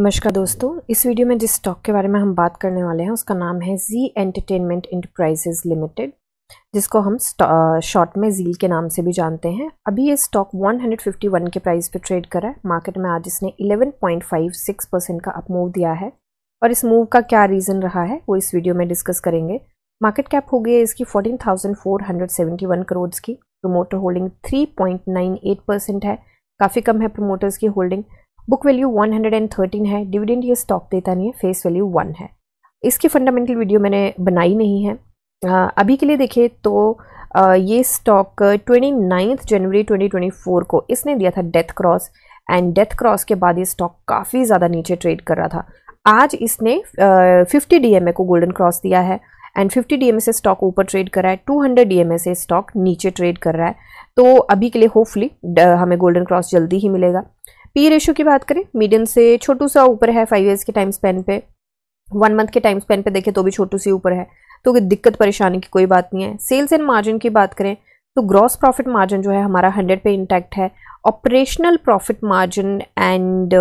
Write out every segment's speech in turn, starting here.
नमस्कार दोस्तों इस वीडियो में जिस स्टॉक के बारे में हम बात करने वाले हैं उसका नाम है जी एंटरटेनमेंट इंटरप्राइजेज लिमिटेड जिसको हम शॉर्ट में जील के नाम से भी जानते हैं अभी ये स्टॉक 151 के प्राइस पे ट्रेड करा है मार्केट में आज इसने 11.56 परसेंट का अपमूव दिया है और इस मूव का क्या रीज़न रहा है वो इस वीडियो में डिस्कस करेंगे मार्केट कैप हो गई है इसकी फोर्टीन करोड़ की प्रोमोटर होल्डिंग थ्री परसेंट है काफ़ी कम है प्रोमोटर्स की होल्डिंग बुक वैल्यू 113 है डिविडेंड ये स्टॉक देता नहीं है फेस वैल्यू वन है इसकी फंडामेंटल वीडियो मैंने बनाई नहीं है अभी के लिए देखिए तो ये स्टॉक ट्वेंटी नाइन्थ जनवरी 2024 को इसने दिया था death cross and death cross के बाद ये स्टॉक काफ़ी ज़्यादा नीचे ट्रेड कर रहा था आज इसने फिफ्टी डी को गोल्डन क्रॉस दिया है एंड फिफ्टी डीएमए से स्टॉक ऊपर ट्रेड कर रहा है हंड्रेड डीएमए से स्टॉक नीचे ट्रेड कर रहा है तो अभी के लिए होपफुली हमें गोल्डन क्रॉस जल्दी ही मिलेगा पी रेशो की बात करें मीडियम से छोटू सा ऊपर है फाइव ईयर्स के टाइम स्पेन पे वन मंथ के टाइम स्पेन पे देखें तो भी छोटू सी ऊपर है तो दिक्कत परेशानी की कोई बात नहीं है सेल्स एंड मार्जिन की बात करें तो ग्रॉस प्रॉफिट मार्जिन जो है हमारा हंड्रेड पे इंटैक्ट है operational profit margin and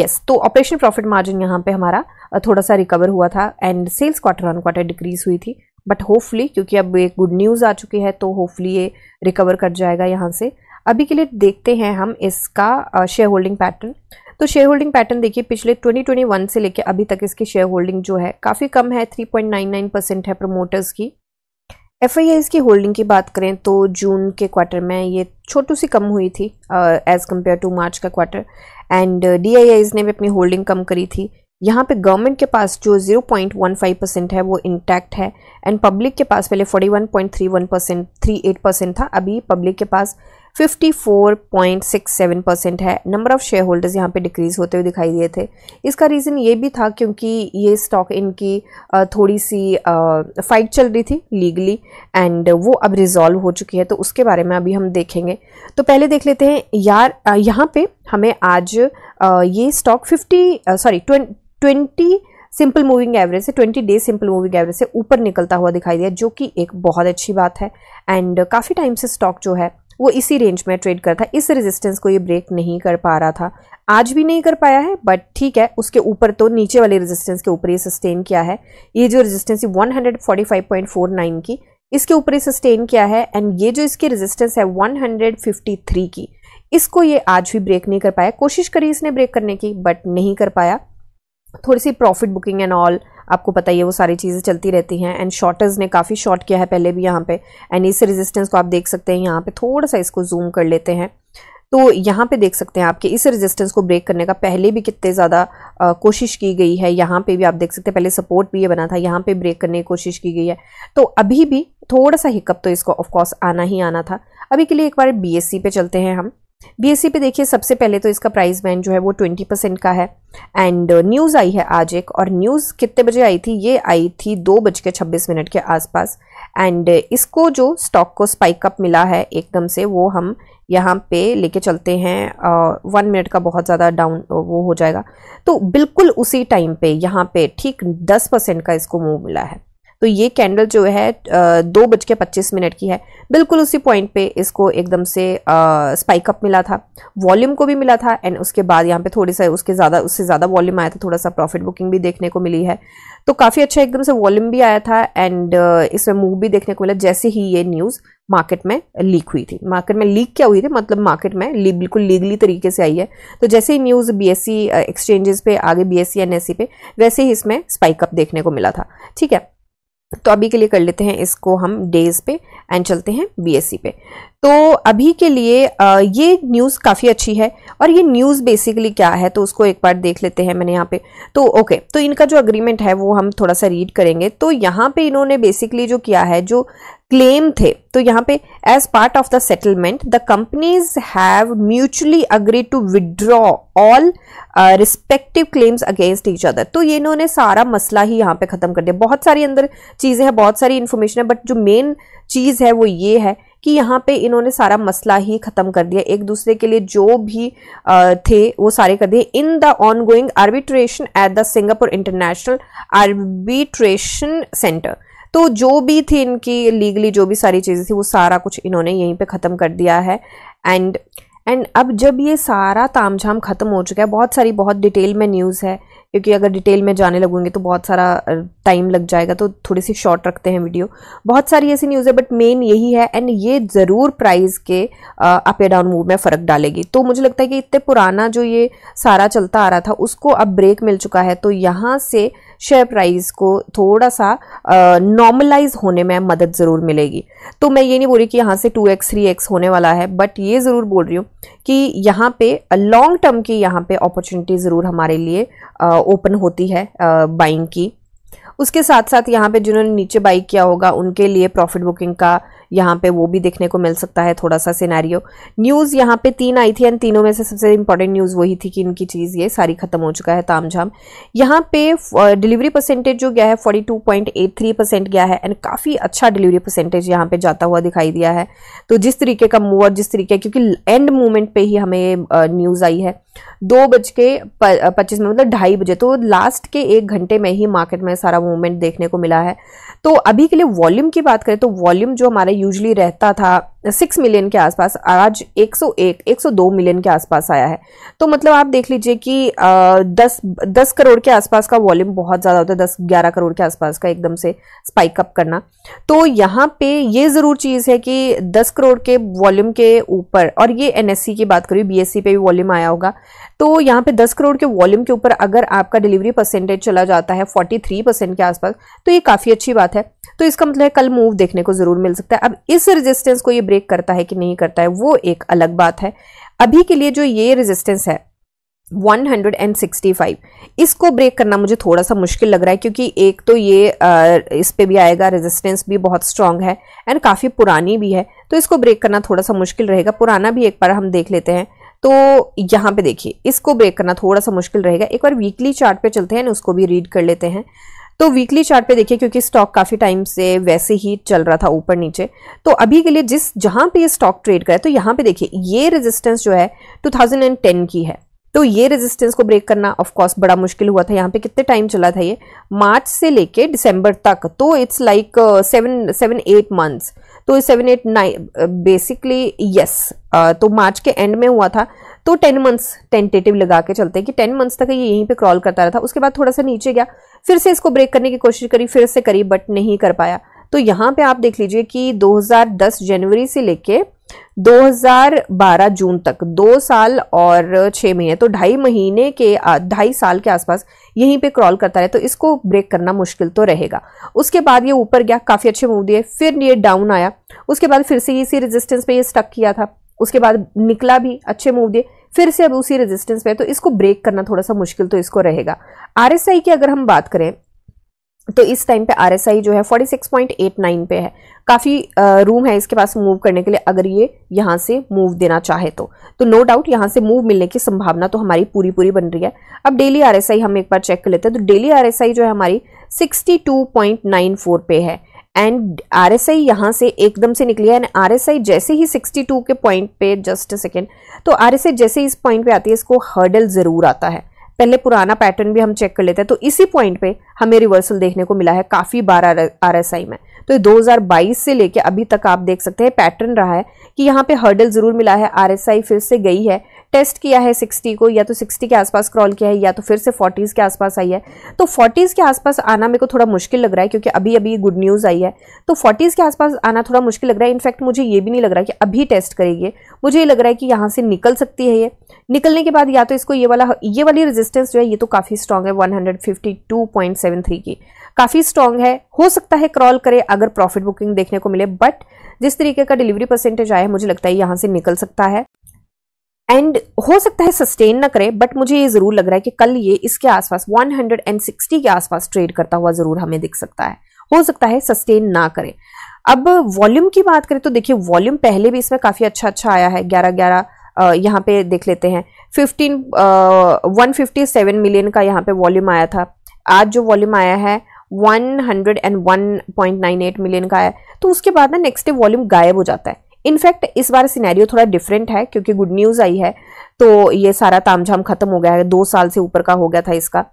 yes तो ऑपरेशनल प्रॉफिट मार्जिन यहाँ पे हमारा uh, थोड़ा सा रिकवर हुआ था and sales quarter on quarter decrease हुई थी बट होपफुली क्योंकि अब एक गुड न्यूज़ आ चुकी है तो होपफुली ये रिकवर कर जाएगा यहाँ से अभी के लिए देखते हैं हम इसका शेयर होल्डिंग पैटर्न तो शेयर होल्डिंग पैटर्न देखिए पिछले 2021 से लेकर अभी तक इसकी शेयर होल्डिंग जो है काफ़ी कम है 3.99 परसेंट है प्रमोटर्स की एफ की होल्डिंग की बात करें तो जून के क्वार्टर में ये छोटू सी कम हुई थी एज़ कम्पेयर टू मार्च का क्वार्टर एंड डी ने भी अपनी होल्डिंग कम करी थी यहाँ पे गवर्नमेंट के पास जो 0.15 परसेंट है वो इंटैक्ट है एंड पब्लिक के पास पहले 41.31 परसेंट थ्री एट परसेंट था अभी पब्लिक के पास 54.67 परसेंट है नंबर ऑफ़ शेयर होल्डर्स यहाँ पे डिक्रीज़ होते हुए दिखाई दिए थे इसका रीज़न ये भी था क्योंकि ये स्टॉक इनकी थोड़ी सी फाइट चल रही थी लीगली एंड वो अब रिज़ॉल्व हो चुकी है तो उसके बारे में अभी हम देखेंगे तो पहले देख लेते हैं यार यहाँ पे हमें आज ये stock fifty sorry twenty simple moving average से 20 डे सिंपल मूविंग एवरेज से ऊपर निकलता हुआ दिखाई दिया जो कि एक बहुत अच्छी बात है एंड काफ़ी टाइम से स्टॉक जो है वो इसी रेंज में ट्रेड करता है इस रेजिस्टेंस को ये ब्रेक नहीं कर पा रहा था आज भी नहीं कर पाया है बट ठीक है उसके ऊपर तो नीचे वाले रेजिस्टेंस के ऊपर ये सस्टेन किया है ये जो रेजिस्टेंस है 145.49 की इसके ऊपर ये सस्टेन किया है एंड ये जो इसकी रेजिस्टेंस है 153 की इसको ये आज भी ब्रेक नहीं कर पाया कोशिश करी इसने ब्रेक करने की बट नहीं कर पाया थोड़ी सी प्रॉफिट बुकिंग एंड ऑल आपको पता ही है वो सारी चीज़ें चलती रहती हैं एंड शॉर्टर्स ने काफ़ी शॉर्ट किया है पहले भी यहाँ पे एंड इस रेजिस्टेंस को आप देख सकते हैं यहाँ पे थोड़ा सा इसको जूम कर लेते हैं तो यहाँ पे देख सकते हैं आपके इस रेजिस्टेंस को ब्रेक करने का पहले भी कितने ज़्यादा कोशिश की गई है यहाँ पे भी आप देख सकते हैं पहले सपोर्ट भी ये बना था यहाँ पे ब्रेक करने की कोशिश की गई है तो अभी भी थोड़ा सा हिकअप तो इसको ऑफकोर्स आना ही आना था अभी के लिए एक बार बी पे चलते हैं हम बी e पे देखिए सबसे पहले तो इसका प्राइस बैंड जो है वो ट्वेंटी परसेंट का है एंड न्यूज़ uh, आई है आज एक और न्यूज़ कितने बजे आई थी ये आई थी दो बज के छब्बीस मिनट के आसपास एंड uh, इसको जो स्टॉक को स्पाइक अप मिला है एकदम से वो हम यहाँ पे लेके चलते हैं वन uh, मिनट का बहुत ज़्यादा डाउन वो हो जाएगा तो बिल्कुल उसी टाइम पे यहाँ पे ठीक दस परसेंट का इसको मूव मिला है तो ये कैंडल जो है दो बज के पच्चीस मिनट की है बिल्कुल उसी पॉइंट पे इसको एकदम से स्पाइक अप मिला था वॉल्यूम को भी मिला था एंड उसके बाद यहाँ पे थोड़ी सा उसके ज़्यादा उससे ज़्यादा वॉल्यूम आया था थोड़ा सा प्रॉफिट बुकिंग भी देखने को मिली है तो काफ़ी अच्छा एकदम से वॉल्यूम भी आया था एंड इसमें मूव भी देखने को मिला जैसे ही ये न्यूज़ मार्केट में लीक हुई थी मार्केट में लीक क्या हुई थी मतलब मार्केट में ली, बिल्कुल लीगली तरीके से आई है तो जैसे ही न्यूज़ बीएससी एक्सचेंजेस पे आगे बीएससी एनएससी e, e पे वैसे ही इसमें स्पाइक अप देखने को मिला था ठीक है तो अभी के लिए कर लेते हैं इसको हम डेज पे एंड चलते हैं बीएससी पे तो अभी के लिए ये न्यूज़ काफ़ी अच्छी है और ये न्यूज़ बेसिकली क्या है तो उसको एक बार देख लेते हैं मैंने यहाँ पे तो ओके तो इनका जो अग्रीमेंट है वो हम थोड़ा सा रीड करेंगे तो यहाँ पे इन्होंने बेसिकली जो किया है जो क्लेम थे तो यहाँ पे as part of the settlement the companies have mutually agree to withdraw all respective claims against each other तो ये इन्होंने सारा मसला ही यहाँ पे ख़त्म कर दिया बहुत सारी अंदर चीज़ें हैं बहुत सारी इन्फॉर्मेशन है बट जो मेन चीज़ है वो ये है कि यहाँ पे इन्होंने सारा मसला ही ख़त्म कर दिया एक दूसरे के लिए जो भी आ, uh, थे वो सारे कर दिए in the ongoing arbitration at the Singapore international arbitration centre तो जो भी थी इनकी लीगली जो भी सारी चीज़ें थी वो सारा कुछ इन्होंने यहीं पे ख़त्म कर दिया है एंड एंड अब जब ये सारा ताम झाम ख़त्म हो चुका है बहुत सारी बहुत डिटेल में न्यूज़ है क्योंकि अगर डिटेल में जाने लगूंगे तो बहुत सारा टाइम लग जाएगा तो थोड़ी सी शॉर्ट रखते हैं वीडियो बहुत सारी ऐसी न्यूज़ है बट मेन यही है एंड ये ज़रूर प्राइस के अप या डाउन मूव में फ़र्क डालेगी तो मुझे लगता है कि इतने पुराना जो ये सारा चलता आ रहा था उसको अब ब्रेक मिल चुका है तो यहाँ से शेयर प्राइस को थोड़ा सा नॉर्मलाइज होने में मदद ज़रूर मिलेगी तो मैं ये नहीं बोल रही कि यहाँ से टू एक्स थ्री एक्स होने वाला है बट ये ज़रूर बोल रही हूँ कि यहाँ पे लॉन्ग टर्म की यहाँ पे अपॉर्चुनिटी ज़रूर हमारे लिए ओपन होती है बाइंग की उसके साथ साथ यहाँ पे जिन्होंने नीचे बाइक किया होगा उनके लिए प्रॉफिट बुकिंग का यहाँ पे वो भी देखने को मिल सकता है थोड़ा सा सिनेरियो न्यूज़ यहाँ पे तीन आई थी एंड तीनों में से सबसे इंपॉर्टेंट न्यूज़ वही थी कि इनकी चीज़ ये सारी ख़त्म हो चुका है तामझाम यहाँ पे डिलीवरी परसेंटेज जो गया है 42.83 परसेंट गया है एंड काफ़ी अच्छा डिलीवरी परसेंटेज यहाँ पे जाता हुआ दिखाई दिया है तो जिस तरीके का मूव और जिस तरीके क्योंकि एंड मूवमेंट पर ही हमें न्यूज़ आई है दो बज के पच्चीस में मतलब ढाई बजे तो लास्ट के एक घंटे में ही मार्केट में सारा मूवमेंट देखने को मिला है तो अभी के लिए वॉल्यूम की बात करें तो वॉल्यूम जो हमारा यूजली रहता था सिक्स मिलियन के आसपास आज 101 102 मिलियन के आसपास आया है तो मतलब आप देख लीजिए कि दस दस करोड़ के आसपास का वॉल्यूम बहुत ज़्यादा होता है दस ग्यारह करोड़ के आसपास का एकदम से स्पाइक अप करना तो यहाँ पे ये ज़रूर चीज़ है कि दस करोड़ के वॉल्यूम के ऊपर और ये एन की बात करिए बी पे भी वॉल्यूम आया होगा तो यहाँ पे दस करोड़ के वॉल्यूम के ऊपर अगर आपका डिलीवरी परसेंटेज चला जाता है फोर्टी थ्री परसेंट के आसपास तो ये काफ़ी अच्छी बात है तो इसका मतलब है कल मूव देखने को ज़रूर मिल सकता है अब इस रेजिस्टेंस को ये ब्रेक करता है कि नहीं करता है वो एक अलग बात है अभी के लिए जो ये रेजिस्टेंस है 165 इसको ब्रेक करना मुझे थोड़ा सा मुश्किल लग रहा है क्योंकि एक तो ये आ, इस पे भी आएगा रेजिस्टेंस भी बहुत स्ट्रांग है एंड काफ़ी पुरानी भी है तो इसको ब्रेक करना थोड़ा सा मुश्किल रहेगा पुराना भी एक बार हम देख लेते हैं तो यहाँ पे देखिए इसको ब्रेक करना थोड़ा सा मुश्किल रहेगा एक बार वीकली चार्ट पे चलते हैं उसको भी रीड कर लेते हैं तो वीकली चार्ट पे देखिए क्योंकि स्टॉक काफ़ी टाइम से वैसे ही चल रहा था ऊपर नीचे तो अभी के लिए जिस जहां पे ये स्टॉक ट्रेड करे तो यहाँ पे देखिए ये रेजिस्टेंस जो है 2010 की है तो ये रेजिस्टेंस को ब्रेक करना ऑफ बड़ा मुश्किल हुआ था यहाँ पे कितने टाइम चला था ये मार्च से लेके दिसंबर तक तो it's like seven seven eight months तो seven eight nine basically yes तो मार्च के एंड में हुआ था तो टेन मंथ्स टेंटेटिव लगा के चलते हैं कि टेन मंथ्स तक ये यहीं पे क्रॉल करता रहा था उसके बाद थोड़ा सा नीचे गया फिर से इसको ब्रेक करने की कोशिश करी फिर से करी बट नहीं कर पाया तो यहाँ पे आप देख लीजिए कि 2010 जनवरी से लेके 2012 जून तक दो साल और छः महीने तो ढाई महीने के ढाई साल के आसपास यहीं पे क्रॉल करता रहे तो इसको ब्रेक करना मुश्किल तो रहेगा उसके बाद ये ऊपर गया काफ़ी अच्छे मूव दिए फिर ये डाउन आया उसके बाद फिर से इसी रेजिस्टेंस पे ये स्टक किया था उसके बाद निकला भी अच्छे मूव दिए फिर से अब उसी रेजिस्टेंस पे है तो इसको ब्रेक करना थोड़ा सा मुश्किल तो इसको रहेगा आर की अगर हम बात करें तो इस टाइम पे आर जो है 46.89 पे है काफ़ी रूम है इसके पास मूव करने के लिए अगर ये यहाँ से मूव देना चाहे तो तो नो डाउट यहाँ से मूव मिलने की संभावना तो हमारी पूरी पूरी बन रही है अब डेली आर हम एक बार चेक कर लेते हैं तो डेली आर जो है हमारी 62.94 पे है एंड आर एस आई यहाँ से एकदम से निकली है एंड आर एस आई जैसे ही 62 के पॉइंट पे जस्ट सेकेंड तो आर एस आई जैसे ही इस पॉइंट पे आती है इसको हर्डल ज़रूर आता है पहले पुराना पैटर्न भी हम चेक कर लेते हैं तो इसी पॉइंट पे हमें रिवर्सल देखने को मिला है काफ़ी बार आर एस आई में तो 2022 से लेके अभी तक आप देख सकते हैं पैटर्न रहा है कि यहाँ पे हर्डल ज़रूर मिला है आर एस आई फिर से गई है टेस्ट किया है 60 को या तो 60 के आसपास क्रॉल किया है या तो फिर से 40s के आसपास आई है तो 40s के आसपास आना मेरे को थोड़ा मुश्किल लग रहा है क्योंकि अभी अभी गुड न्यूज़ आई है तो 40s के आसपास आना थोड़ा मुश्किल लग रहा है इनफैक्ट मुझे ये भी नहीं लग रहा कि अभी टेस्ट करेगी मुझे ये लग रहा है कि यहाँ से निकल सकती है ये निकलने के बाद या तो इसको ये वाला ये वाली रेजिस्टेंस जो है ये तो काफ़ी स्ट्रांग है वन की काफ़ी स्ट्रांग है हो सकता है क्रॉल करे अगर प्रॉफिट बुकिंग देखने को मिले बट जिस तरीके का डिलीवरी परसेंटेज आया है मुझे लगता है यहाँ से निकल सकता है एंड हो सकता है सस्टेन ना करे बट मुझे ये ज़रूर लग रहा है कि कल ये इसके आसपास 160 के आसपास ट्रेड करता हुआ ज़रूर हमें दिख सकता है हो सकता है सस्टेन ना करे अब वॉल्यूम की बात करें तो देखिए वॉल्यूम पहले भी इसमें काफ़ी अच्छा अच्छा आया है ग्यारह ग्यारह यहाँ पे देख लेते हैं fifteen one fifty seven million का यहाँ पे वॉल्यूम आया था आज जो वॉल्यूम आया है 101.98 मिलियन का आया तो उसके बाद ना नेक्स्ट डे वॉल्यूम गायब हो जाता है इनफैक्ट इस बार सिनेरियो थोड़ा डिफरेंट है क्योंकि गुड न्यूज़ आई है तो ये सारा तामझाम खत्म हो गया है दो साल से ऊपर का हो गया था इसका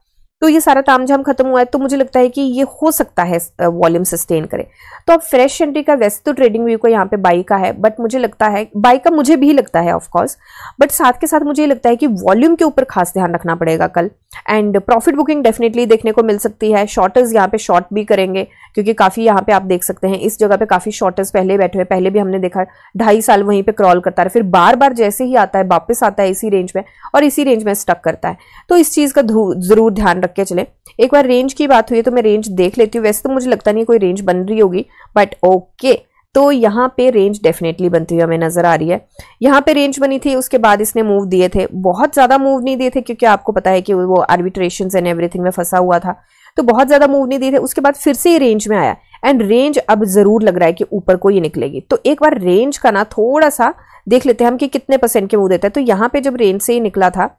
तो ये सारा तामझाम खत्म हुआ है तो मुझे लगता है कि ये हो सकता है वॉल्यूम सस्टेन करे तो अब फ्रेश एंट्री का वैसे तो ट्रेडिंग व्यू को यहाँ पे बाई का है बट मुझे लगता है बाई का मुझे भी लगता है ऑफकोर्स बट साथ के साथ मुझे लगता है कि वॉल्यूम के ऊपर खास ध्यान रखना पड़ेगा कल एंड प्रॉफिट बुकिंग डेफिनेटली देखने को मिल सकती है शॉर्टर्स यहाँ पे शॉर्ट भी करेंगे क्योंकि काफ़ी यहाँ पे आप देख सकते हैं इस जगह पे काफ़ी शॉर्टर्स पहले बैठे हुए पहले भी हमने देखा ढाई साल वहीं पे क्रॉल करता है फिर बार बार जैसे ही आता है वापस आता है इसी रेंज में और इसी रेंज में स्टक करता है तो इस चीज़ का जरूर ध्यान रख रख के चले एक बार रेंज की बात हुई तो मैं रेंज देख लेती हूँ वैसे तो मुझे लगता नहीं कोई रेंज बन रही होगी बट ओके तो यहाँ पे रेंज डेफिनेटली बनती हुई हमें नज़र आ रही है यहाँ पे रेंज बनी थी उसके बाद इसने मूव दिए थे बहुत ज़्यादा मूव नहीं दिए थे क्योंकि आपको पता है कि वो आर्बिट्रेशन एंड एवरीथिंग में फंसा हुआ था तो बहुत ज़्यादा मूव नहीं दिए थे उसके बाद फिर से ये रेंज में आया एंड रेंज अब ज़रूर लग रहा है कि ऊपर को ये निकलेगी तो एक बार रेंज का ना थोड़ा सा देख लेते हैं हम कि कितने परसेंट के मूव देता है तो यहाँ पे जब रेंज से ही निकला था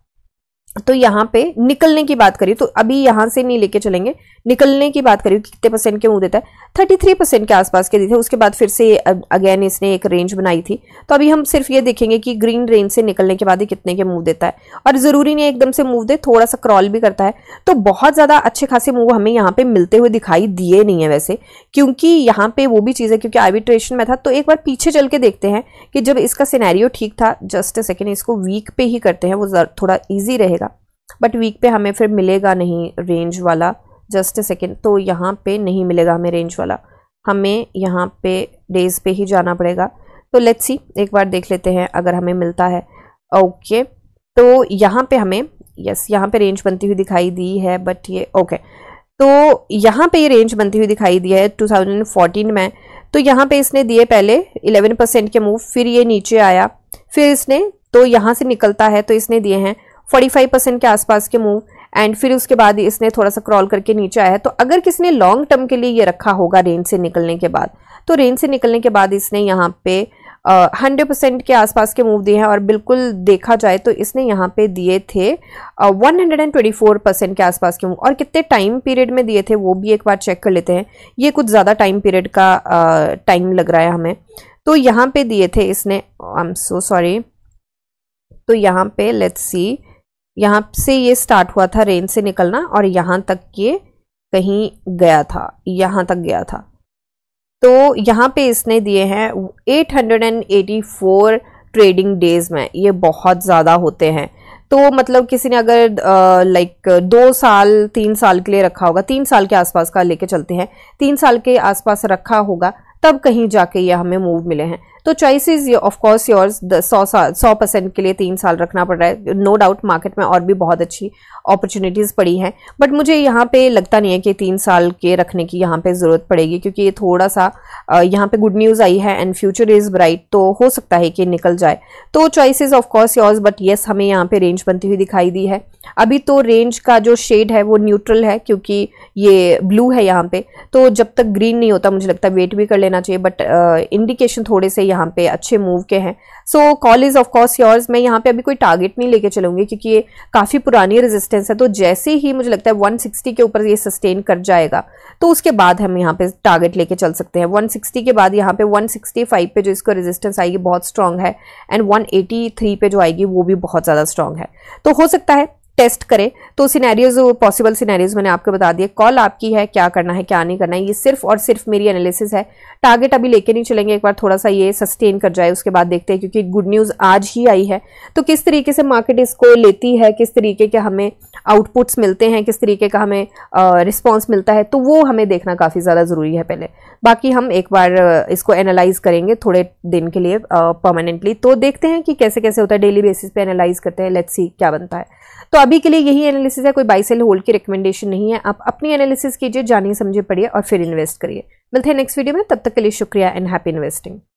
तो यहाँ पे निकलने की बात करी तो अभी यहां से नहीं लेके चलेंगे निकलने की बात करी कितने परसेंट के मुंह देता है थर्टी थ्री परसेंट के आसपास के दी थे उसके बाद फिर से अगेन इसने एक रेंज बनाई थी तो अभी हम सिर्फ ये देखेंगे कि ग्रीन रेंज से निकलने के बाद ही कितने के मुंह देता है और ज़रूरी नहीं एकदम से मूव दे थोड़ा सा क्रॉल भी करता है तो बहुत ज़्यादा अच्छे खासे मूव हमें यहाँ पे मिलते हुए दिखाई दिए नहीं है वैसे क्योंकि यहाँ पे वो भी चीज़ है क्योंकि आर्बिट्रेशन में था तो एक बार पीछे चल के देखते हैं कि जब इसका सिनेरियो ठीक था जस्ट सेकेंड इसको वीक पे ही करते हैं वो थोड़ा ईजी रहेगा बट वीक पे हमें फिर मिलेगा नहीं रेंज वाला जस्ट सेकेंड तो यहाँ पे नहीं मिलेगा हमें रेंज वाला हमें यहाँ पे डेज़ पे ही जाना पड़ेगा तो लेट्स सी एक बार देख लेते हैं अगर हमें मिलता है ओके okay, तो यहाँ पे हमें यस यहाँ पे रेंज बनती हुई दिखाई दी है बट ये ओके okay, तो यहाँ पे ये रेंज बनती हुई दिखाई दी है 2014 में तो यहाँ पे इसने दिए पहले 11 परसेंट के मूव फिर ये नीचे आया फिर इसने तो यहाँ से निकलता है तो इसने दिए हैं 45 परसेंट के आसपास के मूव एंड फिर उसके बाद इसने थोड़ा सा क्रॉल करके नीचे आया है तो अगर किसी ने लॉन्ग टर्म के लिए ये रखा होगा रेंज से निकलने के बाद तो रेंज से निकलने के बाद इसने यहाँ पे हंड्रेड परसेंट के आसपास के मूव दिए हैं और बिल्कुल देखा जाए तो इसने यहाँ पे दिए थे one hundred and twenty four percent के आसपास के मूव और कितने टाइम पीरियड में दिए थे वो भी एक बार चेक कर लेते हैं ये कुछ ज़्यादा टाइम पीरियड का टाइम लग रहा है हमें तो यहाँ पे दिए थे इसने आई एम सो सॉरी तो यहाँ पे लेट्स सी यहाँ से ये स्टार्ट हुआ था रेंज से निकलना और यहाँ तक ये कहीं गया था यहाँ तक गया था तो यहाँ पे इसने दिए हैं 884 ट्रेडिंग डेज में ये बहुत ज़्यादा होते हैं तो मतलब किसी ने अगर लाइक दो साल तीन साल के लिए रखा होगा तीन साल के आसपास का लेके चलते हैं तीन साल के आसपास रखा होगा तब कहीं जाके ये हमें मूव मिले हैं तो चॉइस इज योर्स सौ साल सौ परसेंट के लिए तीन साल रखना पड़ रहा है नो डाउट मार्केट में और भी बहुत अच्छी अपॉर्चुनिटीज़ पड़ी हैं बट मुझे यहाँ पे लगता नहीं है कि तीन साल के रखने की यहाँ पे ज़रूरत पड़ेगी क्योंकि ये थोड़ा सा यहाँ पे गुड न्यूज़ आई है एंड फ्यूचर इज़ ब्राइट तो हो सकता है कि निकल जाए तो choices of course yours but yes हमें यहाँ पे रेंज बनती हुई दिखाई दी है अभी तो रेंज का जो शेड है वो न्यूट्रल है क्योंकि ये ब्लू है यहाँ पे तो जब तक ग्रीन नहीं होता मुझे लगता वेट भी कर लेना चाहिए बट इंडिकेशन uh, थोड़े से यहाँ पे अच्छे मूव के हैं so call is of course yours मैं यहाँ पे अभी कोई टारगेट नहीं लेके चलूंगी क्योंकि ये काफ़ी पुरानी रजिस्टर रेजिस्टेंस है तो जैसे ही मुझे लगता है 160 के ऊपर ये सस्टेन कर जाएगा तो उसके बाद हम यहाँ पे टारगेट लेके चल सकते हैं 160 के बाद यहाँ पे 165 पे जो इसको रेजिस्टेंस आएगी बहुत स्ट्रांग है एंड 183 पे जो आएगी वो भी बहुत ज़्यादा स्ट्रांग है तो हो सकता है टेस्ट करें तो सिनेरियोज पॉसिबल सिनेरियोज मैंने आपको बता दिए कॉल आपकी है क्या करना है क्या नहीं करना है ये सिर्फ और सिर्फ मेरी एनालिसिस है टारगेट अभी लेके नहीं चलेंगे एक बार थोड़ा सा ये सस्टेन कर जाए उसके बाद देखते हैं क्योंकि गुड न्यूज़ आज ही आई है तो किस तरीके से मार्केट इसको लेती है किस तरीके के हमें आउटपुट्स मिलते हैं किस तरीके का हमें रिस्पॉन्स मिलता है तो वो हमें देखना काफ़ी ज़्यादा ज़रूरी है पहले बाकी हम एक बार इसको एनालाइज करेंगे थोड़े दिन के लिए परमानेंटली तो देखते हैं कि कैसे कैसे होता है डेली बेसिस पे एनालाइज करते हैं लेट्स सी क्या बनता है तो अभी के लिए यही एनालिसिस है कोई बाई सेल होल्ड की रिकमेंडेशन नहीं है आप अपनी एनालिसिस कीजिए जानिए समझे पढ़िए और फिर इन्वेस्ट करिए मिलते हैं नेक्स्ट वीडियो में तब तक के लिए शुक्रिया एंड हैप्पी इन्वेस्टिंग